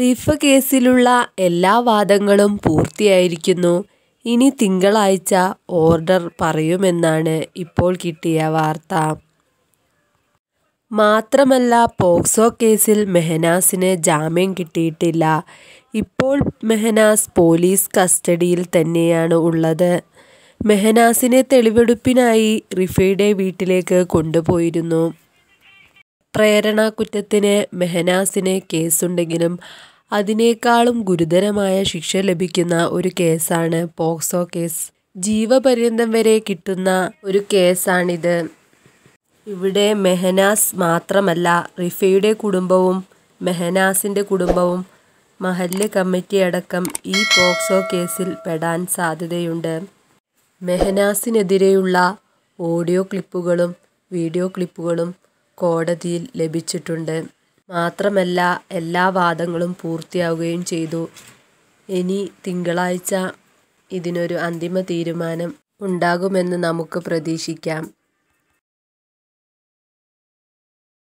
റീഫ കേസിലുള്ള എല്ലാ വാദങ്ങളും പൂർത്തിയായിരിക്കുന്നു ഇനി തിങ്കളാഴ്ച ഓർഡർ പറയുമെന്നാണ് ഇപ്പോൾ കിട്ടിയ വാർത്ത മാത്രമല്ല പോക്സോ കേസിൽ മെഹനാസിന് ജാമ്യം കിട്ടിയിട്ടില്ല ഇപ്പോൾ മെഹനാസ് പോലീസ് കസ്റ്റഡിയിൽ തന്നെയാണ് ഉള്ളത് മെഹനാസിനെ തെളിവെടുപ്പിനായി റിഫയുടെ വീട്ടിലേക്ക് കൊണ്ടുപോയിരുന്നു പ്രേരണാ കുറ്റത്തിന് മെഹനാസിന് കേസുണ്ടെങ്കിലും അതിനേക്കാളും ഗുരുതരമായ ശിക്ഷ ലഭിക്കുന്ന ഒരു കേസാണ് പോക്സോ കേസ് ജീവപര്യന്തം വരെ കിട്ടുന്ന ഒരു കേസാണിത് ഇവിടെ മെഹനാസ് മാത്രമല്ല റിഫയുടെ കുടുംബവും മെഹനാസിൻ്റെ കുടുംബവും മഹല്ല് കമ്മിറ്റി അടക്കം ഈ പോക്സോ കേസിൽ പെടാൻ സാധ്യതയുണ്ട് മെഹനാസിനെതിരെയുള്ള ഓഡിയോ ക്ലിപ്പുകളും വീഡിയോ ക്ലിപ്പുകളും കോടതിയിൽ ലഭിച്ചിട്ടുണ്ട്. മാത്രമല്ല എല്ലാ വാദങ്ങളും പൂർത്തിയാവുകയും ചെയ്തു. ഇനി തിങ്കളാഴ്ച ഇതിനൊരു അന്തിമ തീരുമാനം ഉണ്ടാകുമെന്ന് നമുക്ക് പ്രതീക്ഷിക്കാം.